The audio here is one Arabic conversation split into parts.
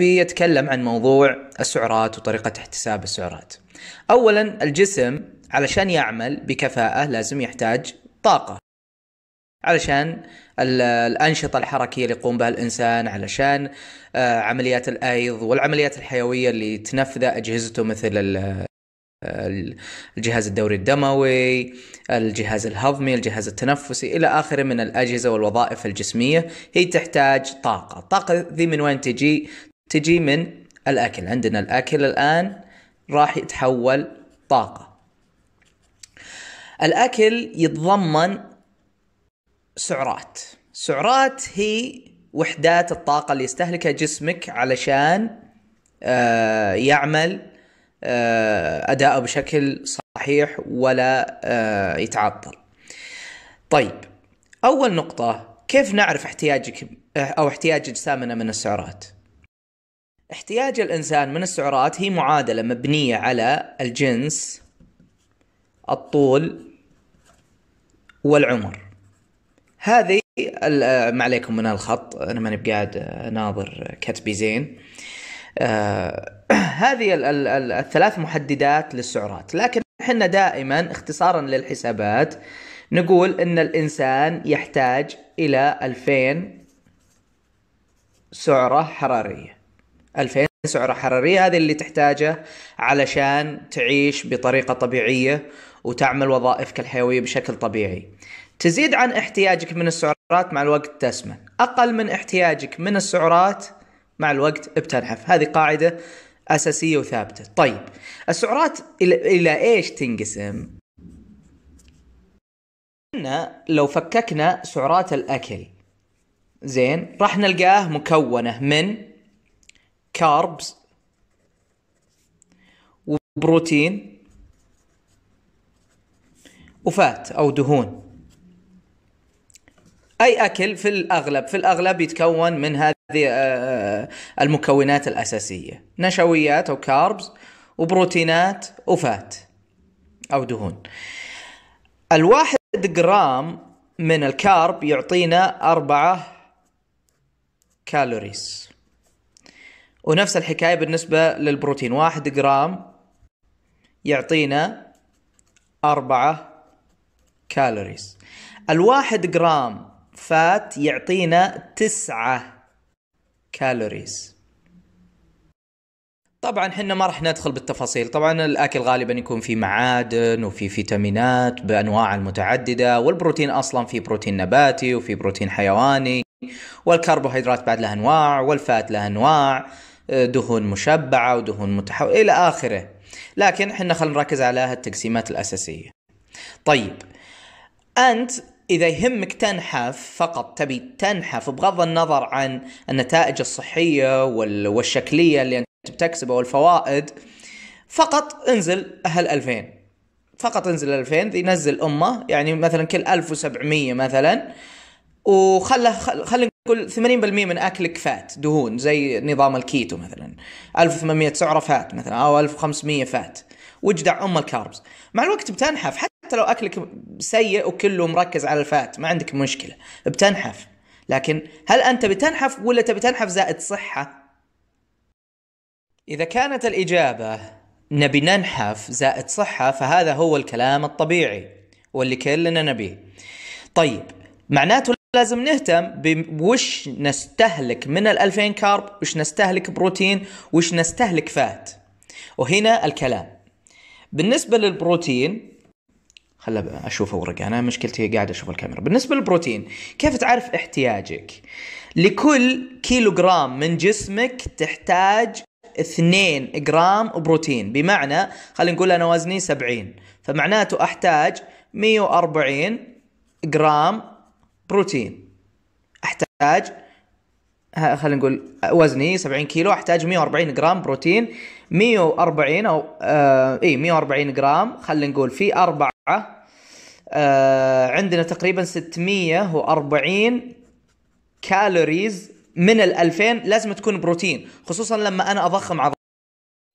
بيتكلم عن موضوع السعرات وطريقة احتساب السعرات. أولا الجسم علشان يعمل بكفاءة لازم يحتاج طاقة. علشان الأنشطة الحركية اللي يقوم بها الإنسان علشان آه، عمليات الأيض والعمليات الحيوية اللي تنفذها أجهزته مثل الجهاز الدوري الدموي الجهاز الهضمي الجهاز التنفسي إلى آخره من الأجهزة والوظائف الجسمية هي تحتاج طاقة الطاقة ذي من وين تجي تجي من الأكل عندنا الأكل الآن راح يتحول طاقة الأكل يتضمن سعرات سعرات هي وحدات الطاقة اللي يستهلكها جسمك علشان آه، يعمل آه، أداءه بشكل صحيح ولا آه، يتعطل طيب أول نقطة كيف نعرف احتياجك أو احتياج أجسامنا من السعرات احتياج الإنسان من السعرات هي معادلة مبنية على الجنس الطول والعمر هذه آه، ما عليكم من الخط انا ماني بقاعد آه، ناظر كتبي زين آه، هذه الثلاث محددات للسعرات لكن احنا دائما اختصارا للحسابات نقول ان الانسان يحتاج الى 2000 سعرة حرارية 2000 سعرة حرارية هذه اللي تحتاجه علشان تعيش بطريقة طبيعية وتعمل وظائفك الحيوية بشكل طبيعي تزيد عن احتياجك من السعرات مع الوقت تسمن أقل من احتياجك من السعرات مع الوقت بتنحف هذه قاعدة أساسية وثابتة طيب السعرات إلى إيش تنقسم؟ احنا لو فككنا سعرات الأكل زين راح نلقاه مكونة من كاربز وبروتين وفات او دهون اي اكل في الاغلب في الاغلب يتكون من هذه آه، آه، المكونات الاساسيه نشويات او كاربز وبروتينات وفات او دهون الواحد جرام من الكارب يعطينا أربعة كالوريز ونفس الحكاية بالنسبة للبروتين واحد جرام يعطينا أربعة كالوريز الواحد جرام فات يعطينا تسعة كالوريز طبعا احنا ما راح ندخل بالتفاصيل طبعا الاكل غالبا يكون فيه معادن وفي فيتامينات بانواع المتعدده والبروتين اصلا فيه بروتين نباتي وفي بروتين حيواني والكربوهيدرات بعد لها انواع والفات لها انواع آه، دهون مشبعه ودهون متحوله الى اخره لكن احنا خلينا نركز على التقسيمات الاساسيه طيب انت اذا يهمك تنحف فقط تبي تنحف بغض النظر عن النتائج الصحيه والشكليه اللي انت بتكسبها والفوائد فقط انزل هال 2000 فقط انزل 2000 ينزل امه يعني مثلا كل 1700 مثلا وخله خل خلينا كل 80% من اكلك فات دهون زي نظام الكيتو مثلا 1800 سعره فات مثلا او 1500 فات وجدع ام الكاربز مع الوقت بتنحف حتى لو اكلك سيء وكله مركز على الفات ما عندك مشكله بتنحف لكن هل انت بتنحف ولا تبي تنحف زائد صحه اذا كانت الاجابه نبي ننحف زائد صحه فهذا هو الكلام الطبيعي واللي كلنا نبيه طيب معناته لازم نهتم بوش نستهلك من ال 2000 كارب وش نستهلك بروتين وش نستهلك فات وهنا الكلام بالنسبة للبروتين خل اشوف ورقة انا مشكلتي قاعد اشوف الكاميرا بالنسبة للبروتين كيف تعرف احتياجك لكل كيلو جرام من جسمك تحتاج 2 جرام بروتين بمعنى خلينا نقول انا وزني 70 فمعناته احتاج 140 جرام بروتين احتاج خلينا نقول وزني 70 كيلو احتاج 140 جرام بروتين 140 او آه، اي 140 جرام خلينا نقول في اربعه آه عندنا تقريبا 640 كالوريز من ال 2000 لازم تكون بروتين خصوصا لما انا اضخم عضلات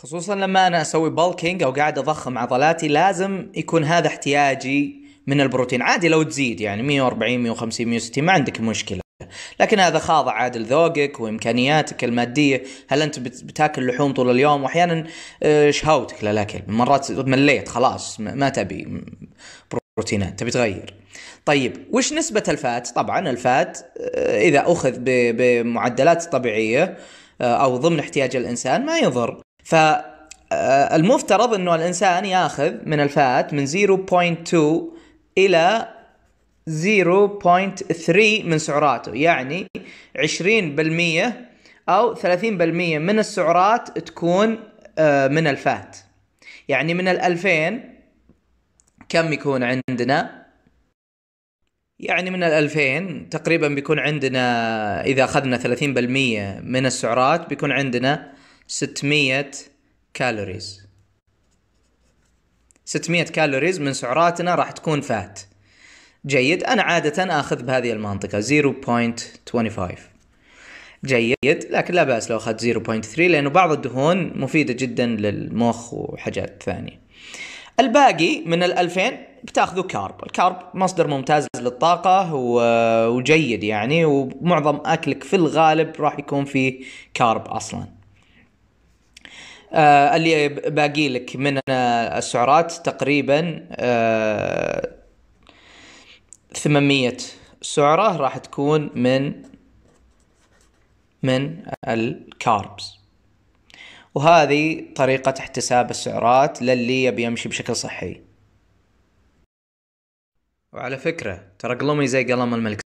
خصوصا لما انا اسوي بالكينج او قاعد اضخم عضلاتي لازم يكون هذا احتياجي من البروتين عادي لو تزيد يعني 140 150 160 ما عندك مشكله لكن هذا خاضع عاد لذوقك وامكانياتك الماديه هل انت بتاكل لحوم طول اليوم واحيانا آه، شهوتك للاكل مرات مليت خلاص ما تبي بروتينات تبي تغير طيب وش نسبة الفات؟ طبعا الفات آه، إذا أخذ بمعدلات طبيعية آه، أو ضمن احتياج الإنسان ما يضر ف المفترض انه الانسان ياخذ من الفات من 0.2 الى 0.3 من سعراته يعني 20% او 30% من السعرات تكون آه، من الفات يعني من الألفين كم يكون عندنا يعني من الألفين تقريبا بيكون عندنا إذا أخذنا 30% من السعرات بيكون عندنا 600 كالوريز 600 كالوريز من سعراتنا راح تكون فات جيد انا عادة اخذ بهذه المنطقة 0.25 جيد لكن لا بأس لو اخذت 0.3 لانه بعض الدهون مفيدة جدا للمخ وحاجات ثانية الباقي من ال 2000 بتاخذوا كارب، الكارب مصدر ممتاز للطاقة وجيد يعني ومعظم اكلك في الغالب راح يكون فيه كارب اصلا. آه اللي باقي لك من آه، السعرات تقريبا آه 800 سعرة راح تكون من من الكاربس وهذه طريقة احتساب السعرات للي يبي يمشي بشكل صحي وعلى فكرة ترى قلمي زي قلم الملك